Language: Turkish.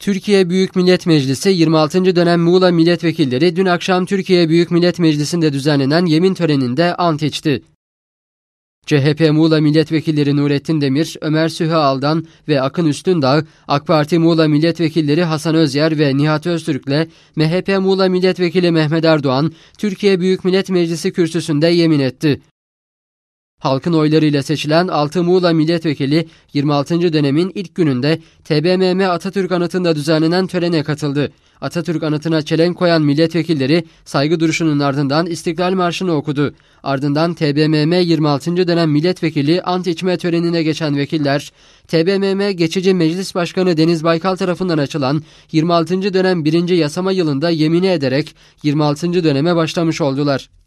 Türkiye Büyük Millet Meclisi 26. dönem Muğla milletvekilleri dün akşam Türkiye Büyük Millet Meclisi'nde düzenlenen yemin töreninde ant içti. CHP Muğla Milletvekilleri Nurettin Demir, Ömer Sühe Aldan ve Akın Üstündağ, AK Parti Muğla Milletvekilleri Hasan Özyer ve Nihat Öztürk'le MHP Muğla Milletvekili Mehmet Erdoğan, Türkiye Büyük Millet Meclisi kürsüsünde yemin etti. Halkın oylarıyla seçilen 6 Muğla milletvekili 26. dönemin ilk gününde TBMM Atatürk Anıtı'nda düzenlenen törene katıldı. Atatürk Anıtı'na çelenk koyan milletvekilleri saygı duruşunun ardından İstiklal Marşı'nı okudu. Ardından TBMM 26. dönem milletvekili ant içme törenine geçen vekiller, TBMM geçici meclis başkanı Deniz Baykal tarafından açılan 26. dönem 1. yasama yılında yemini ederek 26. döneme başlamış oldular.